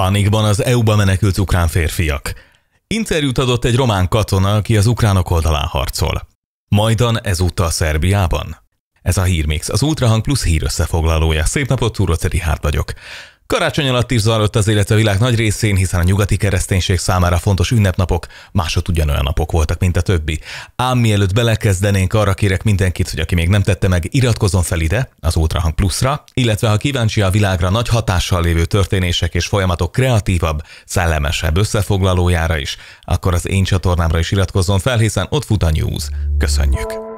Pánikban az EU-ba menekült ukrán férfiak. Interjút adott egy román katona, aki az ukránok oldalán harcol. Majdan ezúttal Szerbiában. Ez a Hírmix, az Ultrahang Plus hír összefoglalója. Szép napot, Túró Richard hát vagyok. Karácsony alatt is zajlott az élet a világ nagy részén, hiszen a nyugati kereszténység számára fontos ünnepnapok másod ugyanolyan napok voltak, mint a többi. Ám mielőtt belekezdenénk, arra kérek mindenkit, hogy aki még nem tette meg, iratkozzon fel ide, az Ultrahang Plusra, illetve ha kíváncsi a világra nagy hatással lévő történések és folyamatok kreatívabb, szellemesebb összefoglalójára is, akkor az én csatornámra is iratkozzon fel, hiszen ott fut a news. Köszönjük!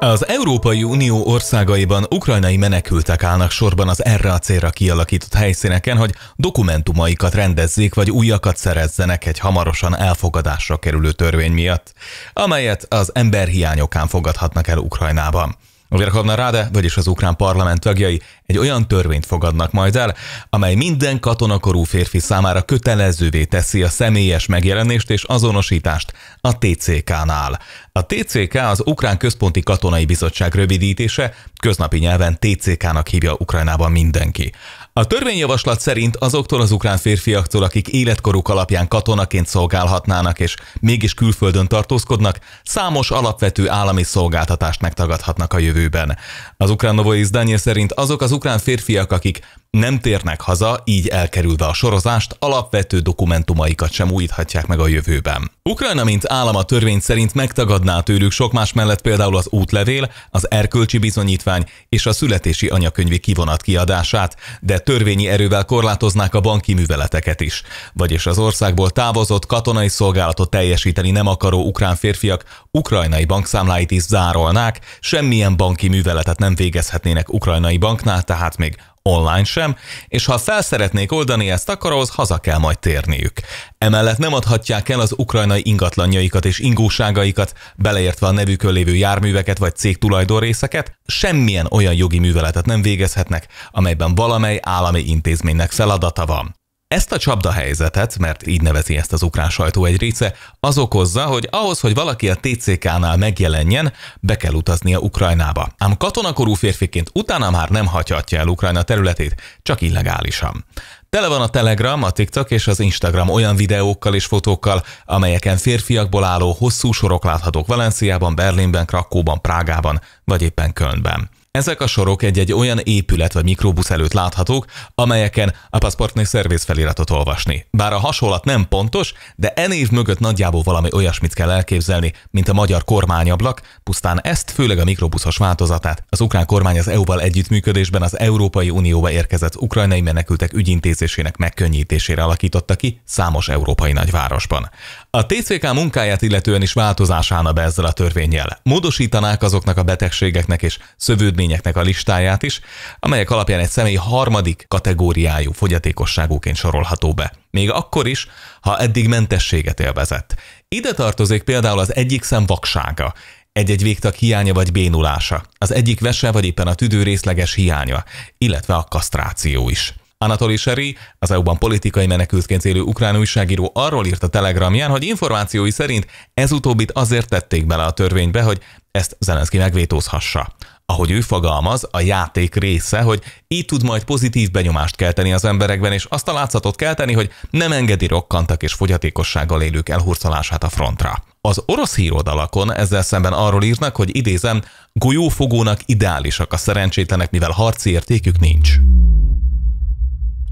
Az Európai Unió országaiban ukrajnai menekültek állnak sorban az erre a célra kialakított helyszíneken, hogy dokumentumaikat rendezzék vagy újakat szerezzenek egy hamarosan elfogadásra kerülő törvény miatt, amelyet az emberhiányokán fogadhatnak el Ukrajnában. A Verkhovna Ráde, vagyis az ukrán parlament tagjai egy olyan törvényt fogadnak majd el, amely minden katonakorú férfi számára kötelezővé teszi a személyes megjelenést és azonosítást a TCK-nál. A TCK az Ukrán Központi Katonai Bizottság rövidítése, köznapi nyelven TCK-nak hívja Ukrajnában mindenki. A törvényjavaslat szerint azoktól az ukrán férfiaktól, akik életkoruk alapján katonaként szolgálhatnának és mégis külföldön tartózkodnak, számos alapvető állami szolgáltatást megtagadhatnak a jövőben. Az ukrán novoizdányé szerint azok az ukrán férfiak, akik nem térnek haza, így elkerülve a sorozást, alapvető dokumentumaikat sem újíthatják meg a jövőben. Ukrajna, mint állama törvény szerint megtagadná tőlük sok más mellett például az útlevél, az erkölcsi bizonyítvány és a születési anyakönyvi kivonat kiadását, de törvényi erővel korlátoznák a banki műveleteket is. Vagyis az országból távozott katonai szolgálatot teljesíteni nem akaró ukrán férfiak ukrajnai bankszámláit is zárolnák, semmilyen banki műveletet nem végezhetnének ukrajnai banknál, tehát még online sem, és ha fel szeretnék oldani ezt, akkor ahhoz haza kell majd térniük. Emellett nem adhatják el az ukrajnai ingatlanjaikat és ingóságaikat, beleértve a nevükön lévő járműveket vagy cég tulajdonrészeket, semmilyen olyan jogi műveletet nem végezhetnek, amelyben valamely állami intézménynek feladata van. Ezt a csapdahelyzetet, mert így nevezi ezt az ukrán sajtó egy része, az okozza, hogy ahhoz, hogy valaki a TCK-nál megjelenjen, be kell utaznia Ukrajnába. Ám katonakorú férfiként utána már nem hagyhatja el Ukrajna területét, csak illegálisan. Tele van a Telegram, a TikTok és az Instagram olyan videókkal és fotókkal, amelyeken férfiakból álló hosszú sorok láthatók Valenciában, Berlinben, Krakóban, Prágában vagy éppen Kölnben. Ezek a sorok egy-egy olyan épület vagy mikrobusz előtt láthatók, amelyeken a Passportné szervész feliratot olvasni. Bár a hasonlat nem pontos, de en év mögött nagyjából valami olyasmit kell elképzelni, mint a magyar kormányablak, pusztán ezt, főleg a mikrobuszos változatát az ukrán kormány az EU-val együttműködésben az Európai Unióba érkezett ukrajnai menekültek ügyintézésének megkönnyítésére alakította ki számos európai nagyvárosban. A TCK munkáját illetően is változás állna be ezzel a törvényjel. Módosítanák azoknak a betegségeknek és szövődményeknek a listáját is, amelyek alapján egy személy harmadik kategóriájú fogyatékosságúként sorolható be. Még akkor is, ha eddig mentességet élvezett. Ide tartozik például az egyik szem vaksága, egy-egy végtag hiánya vagy bénulása, az egyik vese vagy éppen a tüdő részleges hiánya, illetve a kasztráció is. Anatoly Seri, az EU-ban politikai menekültként élő ukrán újságíró arról írt a telegramján, hogy információi szerint ez utóbbit azért tették bele a törvénybe, hogy ezt Zelenszky megvétózhassa. Ahogy ő fogalmaz, a játék része, hogy így tud majd pozitív benyomást kelteni az emberekben, és azt a látszatot kelteni, hogy nem engedi rokkantak és fogyatékossággal élők elhurcolását a frontra. Az orosz híroldalakon ezzel szemben arról írnak, hogy idézem, golyófogónak ideálisak a szerencsétlenek, mivel harci értékük nincs.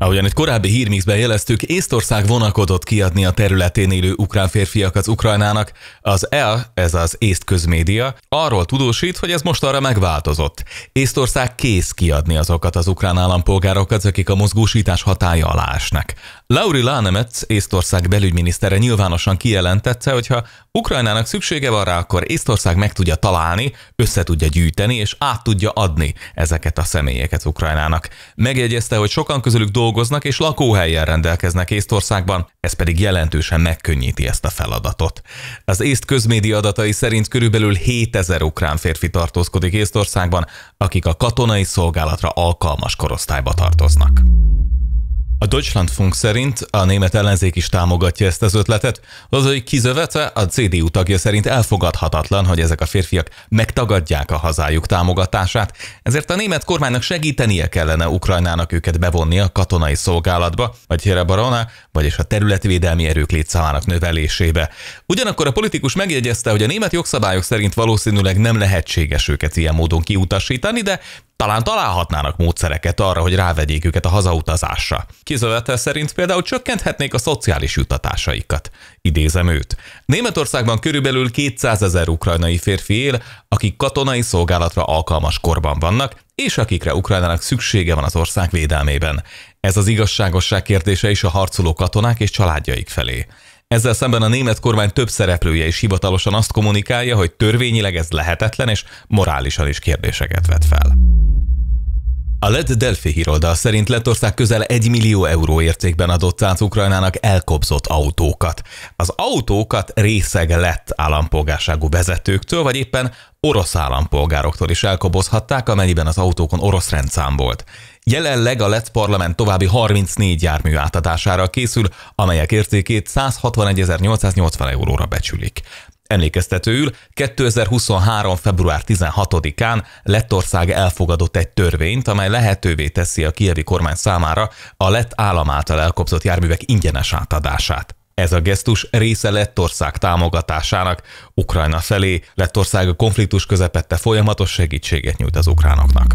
Ahogyan egy korábbi hírmixben jeleztük, Észtország vonakodott kiadni a területén élő ukrán férfiakat Ukrajnának. Az EL, ez az észt közmédia, arról tudósít, hogy ez most arra megváltozott. Észtország kész kiadni azokat az ukrán állampolgárokat, akik a mozgósítás hatája alá esnek. Lauri Lánemec, Észtország belügyminisztere nyilvánosan kijelentette, hogy ha Ukrajnának szüksége van rá, akkor Észtország meg tudja találni, össze tudja gyűjteni és át tudja adni ezeket a személyeket Ukrajnának. Megjegyezte, hogy sokan közülük dolgoznak és lakóhelyen rendelkeznek Észtországban, ez pedig jelentősen megkönnyíti ezt a feladatot. Az észt közmédia adatai szerint körülbelül 7000 ukrán férfi tartózkodik Észtországban, akik a katonai szolgálatra alkalmas korosztályba tartoznak. A Deutschlandfunk szerint a német ellenzék is támogatja ezt az ötletet, az, hogy kizövete a CDU tagja szerint elfogadhatatlan, hogy ezek a férfiak megtagadják a hazájuk támogatását, ezért a német kormánynak segítenie kellene Ukrajnának őket bevonni a katonai szolgálatba, vagy Hera Barona, vagyis a területvédelmi erők létszámának növelésébe. Ugyanakkor a politikus megjegyezte, hogy a német jogszabályok szerint valószínűleg nem lehetséges őket ilyen módon kiutasítani, de talán találhatnának módszereket arra, hogy rávegyék őket a hazautazásra. Kizövetel szerint például csökkenthetnék a szociális jutatásaikat. Idézem őt. Németországban körülbelül 200 ezer ukrajnai férfi él, akik katonai szolgálatra alkalmas korban vannak, és akikre Ukrajnának szüksége van az ország védelmében. Ez az igazságosság kérdése is a harcoló katonák és családjaik felé. Ezzel szemben a német kormány több szereplője is hivatalosan azt kommunikálja, hogy törvényileg ez lehetetlen, és morálisan is kérdéseket vet fel. A LED Delphi híroldal szerint Lettország közel 1 millió euró értékben adott át Ukrajnának elkobzott autókat. Az autókat részeg lett állampolgárságú vezetőktől, vagy éppen orosz állampolgároktól is elkobozhatták, amennyiben az autókon orosz rendszám volt. Jelenleg a lett parlament további 34 jármű átadására készül, amelyek értékét 161.880 euróra becsülik. Emlékeztetőül 2023. február 16-án Lettország elfogadott egy törvényt, amely lehetővé teszi a kievi kormány számára a lett állam által elkobzott járművek ingyenes átadását. Ez a gesztus része Lettország támogatásának Ukrajna felé. Lettország a konfliktus közepette folyamatos segítséget nyújt az ukránoknak.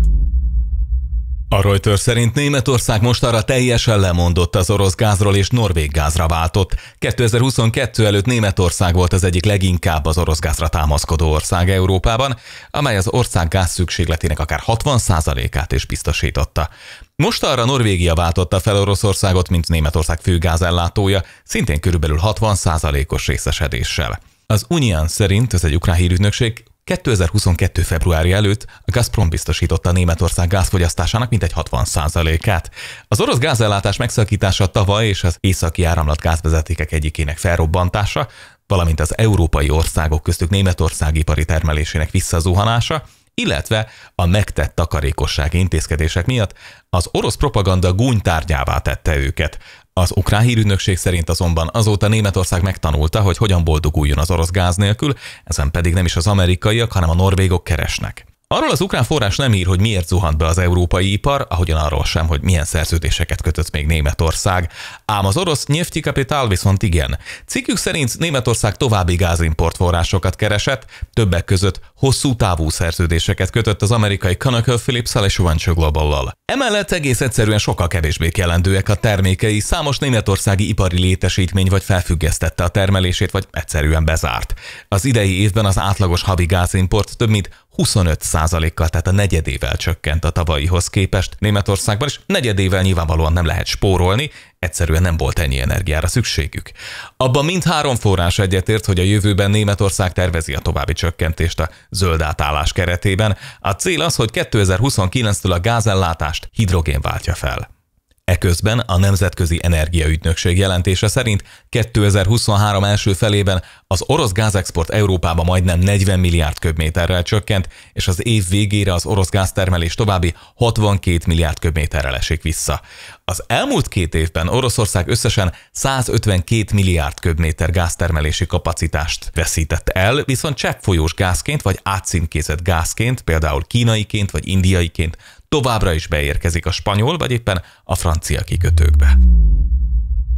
A Reuters szerint Németország mostanra teljesen lemondott az orosz gázról és norvég gázra váltott. 2022 előtt Németország volt az egyik leginkább az orosz gázra támaszkodó ország Európában, amely az ország gáz szükségletének akár 60%-át is biztosította. Most arra Norvégia váltotta fel Oroszországot, mint Németország fő gázellátója, szintén körülbelül 60%-os részesedéssel. Az Unian szerint, ez egy ukrán hírügynökség, 2022. február előtt a Gazprom biztosította Németország gázfogyasztásának mintegy 60%-át. Az orosz gázellátás megszakítása tavaly és az északi áramlat gázvezetékek egyikének felrobbantása, valamint az európai országok köztük Németország ipari termelésének visszazuhanása, illetve a megtett takarékossági intézkedések miatt az orosz propaganda gúnytárgyává tette őket – az ukrán hírügynökség szerint azonban azóta Németország megtanulta, hogy hogyan boldoguljon az orosz gáz nélkül, ezen pedig nem is az amerikaiak, hanem a norvégok keresnek. Arról az ukrán forrás nem ír, hogy miért zuhant be az európai ipar, ahogyan arról sem, hogy milyen szerződéseket kötött még Németország. Ám az orosz nyelvti Kapitál viszont igen. Cikkük szerint Németország további gázimport forrásokat keresett, többek között hosszú távú szerződéseket kötött az amerikai phillips és Venture Global-lal. Emellett egész egyszerűen sokkal kevésbé kellendőek a termékei, számos németországi ipari létesítmény vagy felfüggesztette a termelését, vagy egyszerűen bezárt. Az idei évben az átlagos havi gázimport több mint 25%-kal, tehát a negyedével csökkent a tavalyihoz képest Németországban, és negyedével nyilvánvalóan nem lehet spórolni, egyszerűen nem volt ennyi energiára szükségük. Abban három forrás egyetért, hogy a jövőben Németország tervezi a további csökkentést a zöld átállás keretében. A cél az, hogy 2029-től a gázellátást hidrogén váltja fel. Eközben a Nemzetközi Energiaügynökség jelentése szerint 2023 első felében az orosz gázexport Európába majdnem 40 milliárd köbméterrel csökkent, és az év végére az orosz gáztermelés további 62 milliárd köbméterrel esik vissza. Az elmúlt két évben Oroszország összesen 152 milliárd köbméter gáztermelési kapacitást veszített el, viszont folyós gázként vagy átszínkézett gázként, például kínaiként vagy indiaiként továbbra is beérkezik a spanyol vagy éppen a francia kikötőkbe.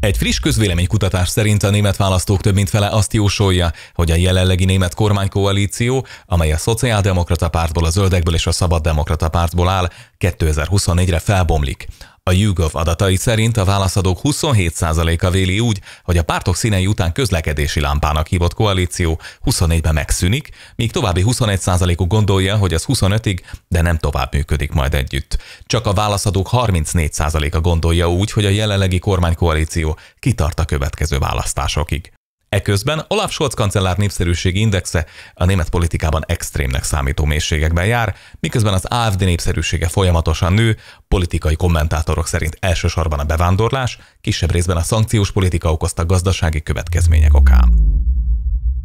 Egy friss közvéleménykutatás szerint a német választók több mint fele azt jósolja, hogy a jelenlegi német kormánykoalíció, amely a Szociáldemokrata Pártból, a Zöldekből és a Szabaddemokrata Pártból áll, 2024-re felbomlik. A YouGov adatai szerint a válaszadók 27%-a véli úgy, hogy a pártok színei után közlekedési lámpának hívott koalíció 24-ben megszűnik, míg további 21%-uk gondolja, hogy az 25-ig, de nem tovább működik majd együtt. Csak a válaszadók 34%-a gondolja úgy, hogy a jelenlegi kormánykoalíció kitart a következő választásokig. Eközben Olaf Scholz kancellár népszerűségi indexe a német politikában extrémnek számító mélységekben jár, miközben az AFD népszerűsége folyamatosan nő, politikai kommentátorok szerint elsősorban a bevándorlás, kisebb részben a szankciós politika okozta gazdasági következmények okán.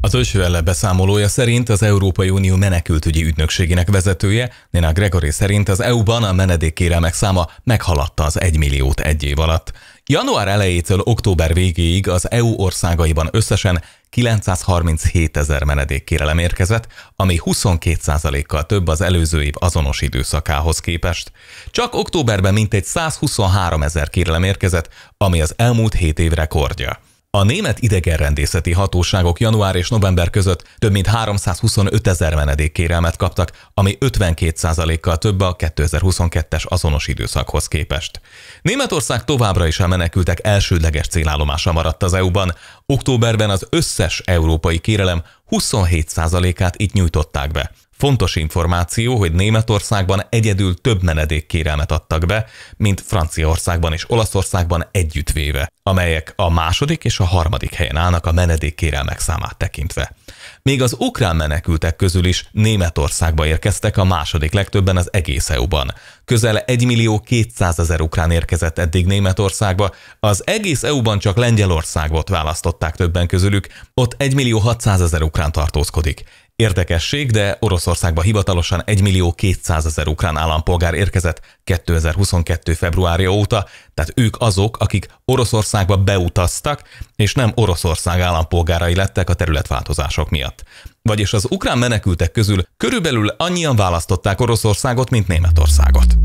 Az Ölsőelle beszámolója szerint az Európai Unió menekültügyi ügynökségének vezetője, Nina Gregory szerint az EU-ban a menedékkérelmek száma meghaladta az 1 milliót egy év alatt. Január elejétől október végéig az EU országaiban összesen 937 ezer menedékkérelem érkezett, ami 22%-kal több az előző év azonos időszakához képest. Csak októberben mintegy 123 ezer kérelem érkezett, ami az elmúlt 7 év rekordja. A német idegenrendészeti hatóságok január és november között több mint 325 ezer menedékkérelmet kaptak, ami 52%-kal több a 2022-es azonos időszakhoz képest. Németország továbbra is a menekültek elsődleges célállomása maradt az EU-ban. Októberben az összes európai kérelem 27%-át itt nyújtották be. Fontos információ, hogy Németországban egyedül több menedékkérelmet adtak be, mint Franciaországban és Olaszországban együttvéve, amelyek a második és a harmadik helyen állnak a menedékkérelmek számát tekintve. Még az ukrán menekültek közül is Németországba érkeztek a második legtöbben az egész EU-ban. Közel 1 millió 200 ezer ukrán érkezett eddig Németországba, az egész EU-ban csak Lengyelországot választották többen közülük, ott 1 millió 600 ezer ukrán tartózkodik. Érdekesség, de Oroszországba hivatalosan 1 millió 200 ezer ukrán állampolgár érkezett 2022. februárja óta, tehát ők azok, akik Oroszországba beutaztak, és nem Oroszország állampolgárai lettek a területváltozások miatt. Vagyis az ukrán menekültek közül körülbelül annyian választották Oroszországot, mint Németországot.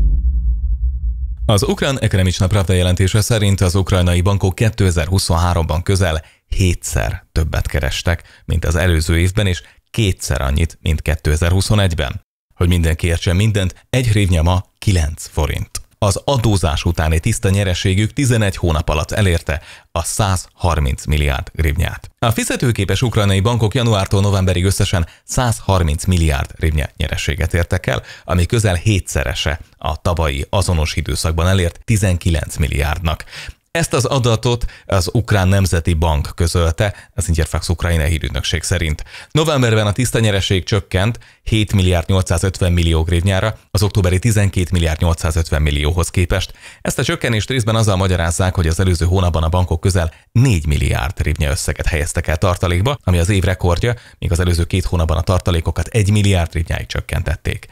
Az ukrán ekremics Napravda jelentése szerint az ukrajnai bankok 2023-ban közel hétszer többet kerestek, mint az előző évben, és kétszer annyit, mint 2021-ben. Hogy mindenki értsen mindent, egy ma 9 forint. Az adózás utáni tiszta nyereségük 11 hónap alatt elérte a 130 milliárd rivnyát. A fizetőképes ukrajnai bankok januártól novemberig összesen 130 milliárd rivnya nyereséget értek el, ami közel hétszerese a tavalyi azonos időszakban elért 19 milliárdnak. Ezt az adatot az Ukrán Nemzeti Bank közölte, az Interfax Ukrajna hírügynökség szerint. Novemberben a tiszta nyereség csökkent 7 milliárd 850 millió grévnyára, az októberi 12 milliárd 850 millióhoz képest. Ezt a csökkenést részben azzal magyarázzák, hogy az előző hónapban a bankok közel 4 milliárd grivnya összeget helyeztek el tartalékba, ami az év rekordja, míg az előző két hónapban a tartalékokat 1 milliárd grévnyáig csökkentették.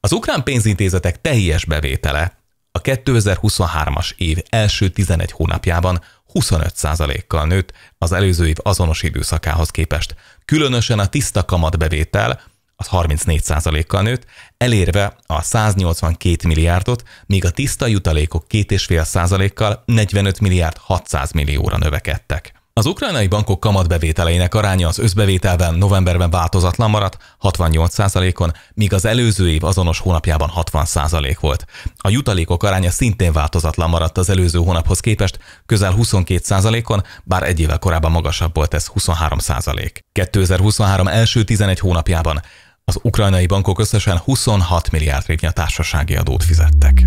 Az ukrán pénzintézetek teljes bevétele a 2023-as év első 11 hónapjában 25%-kal nőtt az előző év azonos időszakához képest. Különösen a tiszta kamatbevétel az 34%-kal nőtt, elérve a 182 milliárdot, míg a tiszta jutalékok 2,5%-kal 45 milliárd 600 millióra növekedtek. Az ukrajnai bankok kamatbevételeinek aránya az összbevételben novemberben változatlan maradt 68%-on, míg az előző év azonos hónapjában 60% volt. A jutalékok aránya szintén változatlan maradt az előző hónaphoz képest, közel 22%-on, bár egy évvel korábban magasabb volt ez 23%. 2023 első 11 hónapjában az ukrajnai bankok összesen 26 milliárd társasági adót fizettek.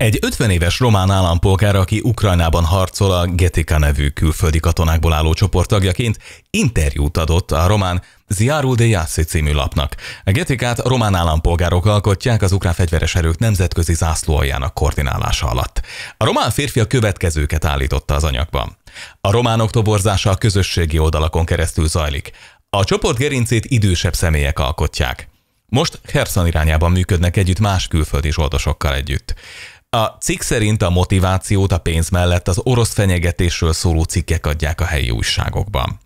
Egy 50 éves román állampolgár, aki Ukrajnában harcol a Getika nevű külföldi katonákból álló csoport tagjaként, interjút adott a román Ziarul de Jászi című lapnak. A Getikát román állampolgárok alkotják az ukrán fegyveres erők nemzetközi zászlóaljának koordinálása alatt. A román férfi a következőket állította az anyagban. A románok toborzása a közösségi oldalakon keresztül zajlik. A csoport gerincét idősebb személyek alkotják. Most Herszon irányában működnek együtt más külföldi zsoldosokkal együtt. A cikk szerint a motivációt a pénz mellett az orosz fenyegetésről szóló cikkek adják a helyi újságokban.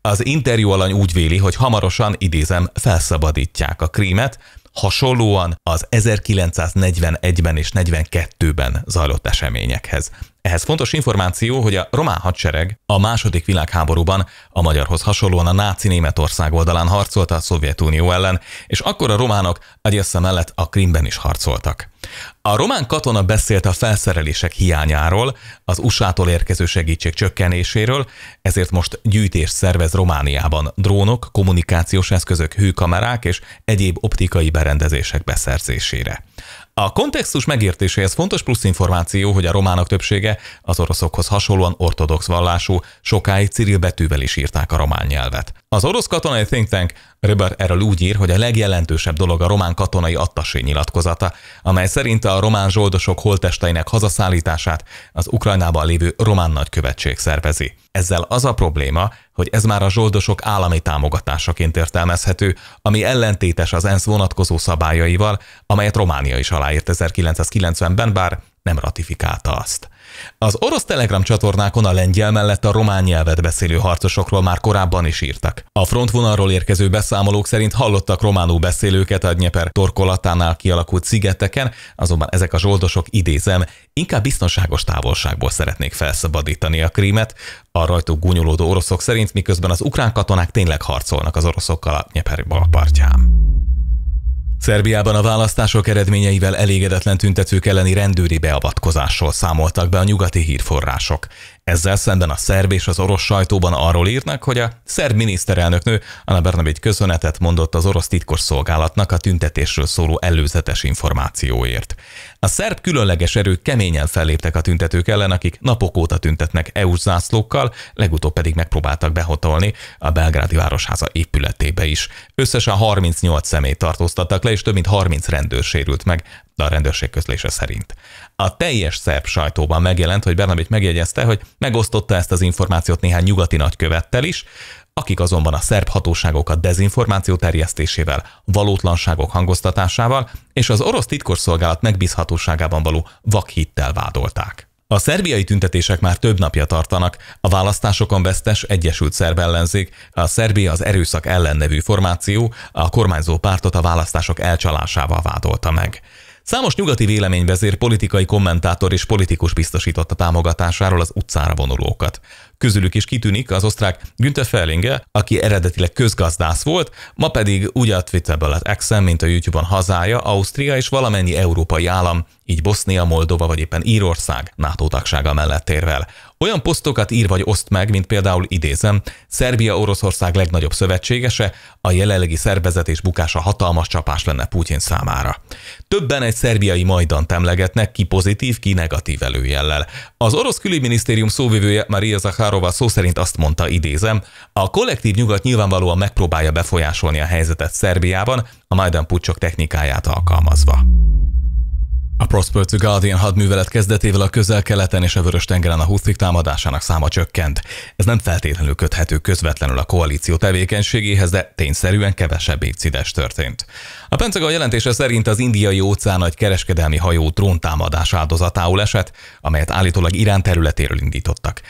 Az interjú alany úgy véli, hogy hamarosan, idézem, felszabadítják a krímet, hasonlóan az 1941-ben és 42-ben zajlott eseményekhez. Ehhez fontos információ, hogy a román hadsereg a második világháborúban a magyarhoz hasonlóan a náci Németország oldalán harcolt a Szovjetunió ellen, és akkor a románok Agyessa mellett a Krimben is harcoltak. A román katona beszélt a felszerelések hiányáról, az USA-tól érkező segítség csökkenéséről, ezért most gyűjtés szervez Romániában drónok, kommunikációs eszközök, hőkamerák és egyéb optikai berendezések beszerzésére. A kontextus megértéséhez fontos plusz információ, hogy a románok többsége az oroszokhoz hasonlóan ortodox vallású, sokáig Cyril betűvel is írták a román nyelvet. Az orosz katonai think tank Röber erről úgy ír, hogy a legjelentősebb dolog a román katonai attasé nyilatkozata, amely szerint a román zsoldosok holtesteinek hazaszállítását az Ukrajnában lévő román nagykövetség szervezi. Ezzel az a probléma, hogy ez már a zsoldosok állami támogatásaként értelmezhető, ami ellentétes az ENSZ vonatkozó szabályaival, amelyet Románia is aláírt 1990-ben, bár nem ratifikálta azt. Az orosz telegram csatornákon a lengyel mellett a román nyelvet beszélő harcosokról már korábban is írtak. A frontvonalról érkező beszámolók szerint hallottak románul beszélőket a Dnieper torkolatánál kialakult szigeteken, azonban ezek a zsoldosok, idézem, inkább biztonságos távolságból szeretnék felszabadítani a krímet, a rajtuk gúnyolódó oroszok szerint, miközben az ukrán katonák tényleg harcolnak az oroszokkal a Dnieper balpartján. Szerbiában a választások eredményeivel elégedetlen tüntetők elleni rendőri beavatkozásról számoltak be a nyugati hírforrások. Ezzel szemben a szerb és az orosz sajtóban arról írnak, hogy a szerb miniszterelnöknő Anna Bernabic köszönetet mondott az orosz titkos szolgálatnak a tüntetésről szóló előzetes információért. A szerb különleges erők keményen felléptek a tüntetők ellen, akik napok óta tüntetnek EU zászlókkal, legutóbb pedig megpróbáltak behotolni a belgrádi városháza épületébe is. Összesen 38 személy tartóztattak le, és több mint 30 rendőr sérült meg, de a rendőrség közlése szerint. A teljes szerb sajtóban megjelent, hogy Bernabic megjegyezte, hogy Megosztotta ezt az információt néhány nyugati nagykövettel is, akik azonban a szerb hatóságokat dezinformáció terjesztésével, valótlanságok hangoztatásával és az orosz titkosszolgálat megbízhatóságában való vakhittel vádolták. A szerbiai tüntetések már több napja tartanak, a választásokon vesztes Egyesült Szerb ellenzék, a Szerbia az erőszak ellen nevű formáció a kormányzó pártot a választások elcsalásával vádolta meg. Számos nyugati véleményvezér, politikai kommentátor és politikus biztosította támogatásáról az utcára vonulókat közülük is kitűnik az osztrák Günther Fellinge, aki eredetileg közgazdász volt, ma pedig úgy a Twitterből lett Excel, mint a YouTube-on hazája, Ausztria és valamennyi európai állam, így Bosznia, Moldova vagy éppen Írország NATO tagsága mellett érvel. Olyan posztokat ír vagy oszt meg, mint például idézem, Szerbia Oroszország legnagyobb szövetségese, a jelenlegi szervezet és bukása hatalmas csapás lenne Putyin számára. Többen egy szerbiai majdant emlegetnek, ki pozitív, ki negatív előjellel. Az orosz külügyminisztérium szóvivője Maria Zakharova Kovácsáróval szó szerint azt mondta, idézem, a kollektív nyugat nyilvánvalóan megpróbálja befolyásolni a helyzetet Szerbiában, a Majdan pucsok technikáját alkalmazva. A Prosper to Guardian hadművelet kezdetével a közel-keleten és a Vörös-tengeren a Huthik támadásának száma csökkent. Ez nem feltétlenül köthető közvetlenül a koalíció tevékenységéhez, de tényszerűen kevesebb évtizedes történt. A Pentagon jelentése szerint az indiai óceán egy kereskedelmi hajó dróntámadás áldozatául esett, amelyet állítólag Irán területéről indítottak.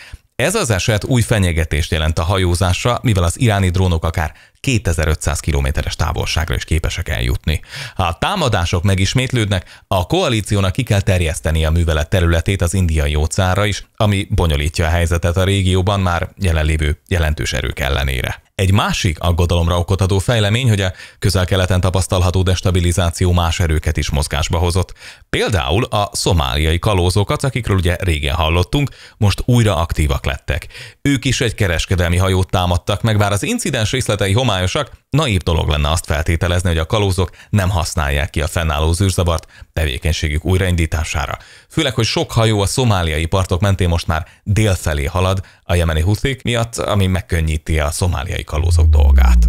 Ez az eset új fenyegetést jelent a hajózásra, mivel az iráni drónok akár 2500 kilométeres távolságra is képesek eljutni. Ha a támadások megismétlődnek, a koalíciónak ki kell terjeszteni a művelet területét az indiai óceánra is, ami bonyolítja a helyzetet a régióban már jelenlévő jelentős erők ellenére. Egy másik aggodalomra okot adó fejlemény, hogy a közel-keleten tapasztalható destabilizáció más erőket is mozgásba hozott. Például a szomáliai kalózokat, akikről ugye régen hallottunk, most újra aktívak lettek. Ők is egy kereskedelmi hajót támadtak meg, bár az incidens részletei homály homályosak, naív dolog lenne azt feltételezni, hogy a kalózok nem használják ki a fennálló zűrzavart tevékenységük újraindítására. Főleg, hogy sok hajó a szomáliai partok mentén most már délfelé halad a jemeni huszik miatt, ami megkönnyíti a szomáliai kalózok dolgát.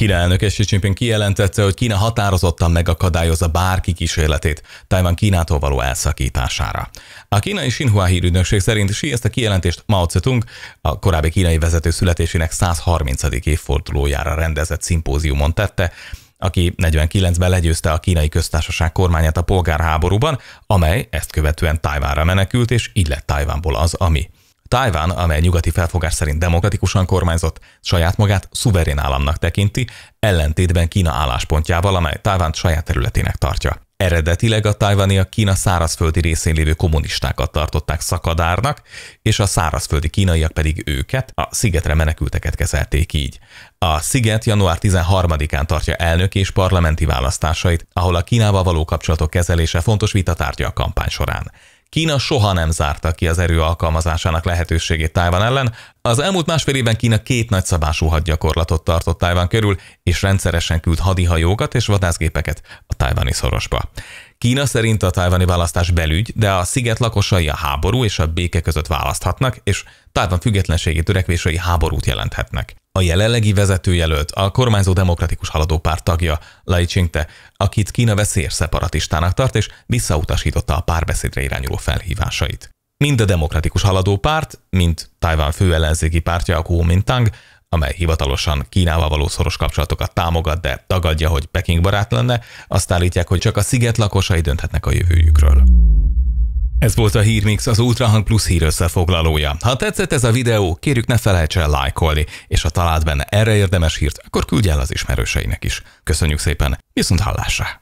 Kína elnöke Xi Jinping kijelentette, hogy Kína határozottan megakadályozza bárki kísérletét Taiwan Kínától való elszakítására. A kínai Xinhua hírügynökség szerint Xi ezt a kijelentést Mao Zedong a korábbi kínai vezető születésének 130. évfordulójára rendezett szimpóziumon tette, aki 49-ben legyőzte a kínai köztársaság kormányát a polgárháborúban, amely ezt követően Tajvánra menekült, és így lett Tajvánból az, ami. Tájván, amely nyugati felfogás szerint demokratikusan kormányzott, saját magát szuverén államnak tekinti, ellentétben Kína álláspontjával, amely Tájvánt saját területének tartja. Eredetileg a tájvaniak Kína szárazföldi részén lévő kommunistákat tartották szakadárnak, és a szárazföldi kínaiak pedig őket, a szigetre menekülteket kezelték így. A sziget január 13-án tartja elnök és parlamenti választásait, ahol a Kínával való kapcsolatok kezelése fontos vitatárgya a kampány során. Kína soha nem zárta ki az erő alkalmazásának lehetőségét Tájvan ellen. Az elmúlt másfél évben Kína két nagyszabású hadgyakorlatot tartott Tájvan körül, és rendszeresen küld hadihajókat és vadászgépeket a tájvani szorosba. Kína szerint a tájvani választás belügy, de a sziget lakosai a háború és a béke között választhatnak, és Tájvan függetlenségi törekvései háborút jelenthetnek a jelenlegi vezetőjelölt, a kormányzó demokratikus haladó párt tagja, Lai Ching-te, akit Kína szeparatistának tart, és visszautasította a párbeszédre irányuló felhívásait. Mind a demokratikus haladó párt, mint Taiwan fő ellenzéki pártja a Kuomintang, amely hivatalosan Kínával való szoros kapcsolatokat támogat, de tagadja, hogy Peking barát lenne, azt állítják, hogy csak a sziget lakosai dönthetnek a jövőjükről. Ez volt a Hírmix, az Ultrahang Plus hír összefoglalója. Ha tetszett ez a videó, kérjük ne felejts el lájkolni, és ha talált benne erre érdemes hírt, akkor küldj el az ismerőseinek is. Köszönjük szépen, viszont hallásra!